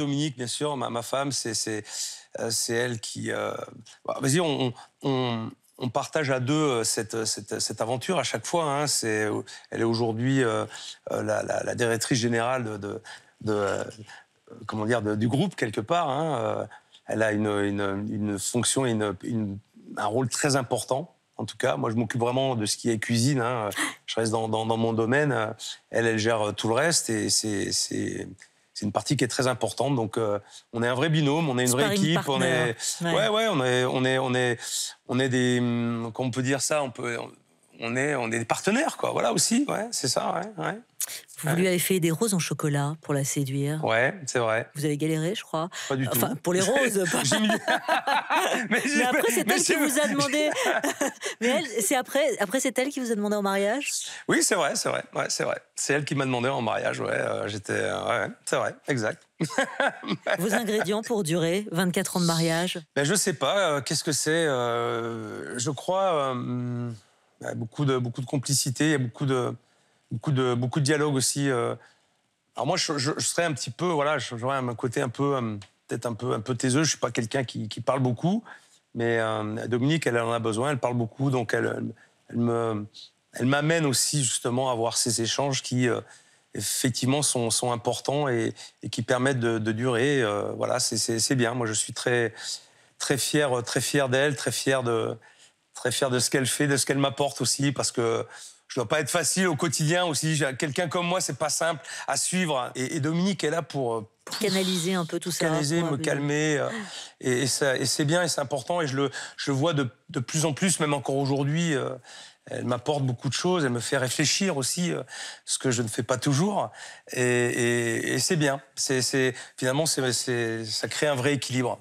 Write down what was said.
Dominique, bien sûr, ma, femme, euh, c'est elle qui. Euh, bah, vas-y, on, partage à deux euh, cette, aventure à chaque fois. Hein. elle est aujourd'hui la, directrice générale du groupe quelque part. Hein. Elle a une, fonction, un rôle très important. En tout cas, moi, je m'occupe vraiment de ce qui est cuisine. Hein. Je reste dans, dans, mon domaine. Elle, elle gère tout le reste et c'est c'est une partie qui est très importante. Donc, euh, on est un vrai binôme, on est une vraie équipe, on est, ouais. ouais, on est, on est, on est, des, hum, comment peut dire ça, on peut, on est, on est des partenaires, quoi. Voilà aussi, ouais, c'est ça, ouais, Vous lui avez fait des roses en chocolat pour la séduire. Ouais, c'est vrai. Vous avez galéré, je crois. Pas du tout. Enfin, pour les roses. mis... mais, après, c'est elle qui vous a demandé. mais après, après c'est elle qui vous a demandé en mariage. Oui, c'est vrai, c'est vrai, ouais, c'est vrai. C'est elle qui m'a demandé en mariage, ouais. Euh, j'étais. Euh, c'est vrai, exact. Vos ingrédients pour durer 24 ans de mariage ben, Je sais pas. Euh, qu'est-ce que c'est Je crois. Ben, beaucoup, de, beaucoup de complicité, il y a beaucoup de, beaucoup de, beaucoup de dialogue aussi. Alors moi, je, serais un petit peu, voilà, j'aurais un côté un peu, peut-être un peu, un peu taiseux. Je suis pas quelqu'un qui, parle beaucoup, mais Dominique, elle en a besoin. Elle parle beaucoup, donc elle me, elle m'amène aussi justement à avoir ces échanges qui euh, effectivement sont, sont importants et, qui permettent de, durer. Euh, voilà, c'est bien. Moi, je suis très, très fier, très fier d'elle, très fier de, très fier de ce qu'elle fait, de ce qu'elle m'apporte aussi, parce que je dois pas être facile au quotidien aussi. Quelqu'un comme moi, c'est pas simple à suivre. Et, Dominique est là euh, pour, canaliser un peu tout ça, canaliser, me calmer. Et, c'est bien et c'est important. Et je le, je vois de, de, plus en plus, même encore aujourd'hui elle m'apporte beaucoup de choses, elle me fait réfléchir aussi, euh, ce que je ne fais pas toujours. Et, c'est bien. finalement, ça crée un vrai équilibre.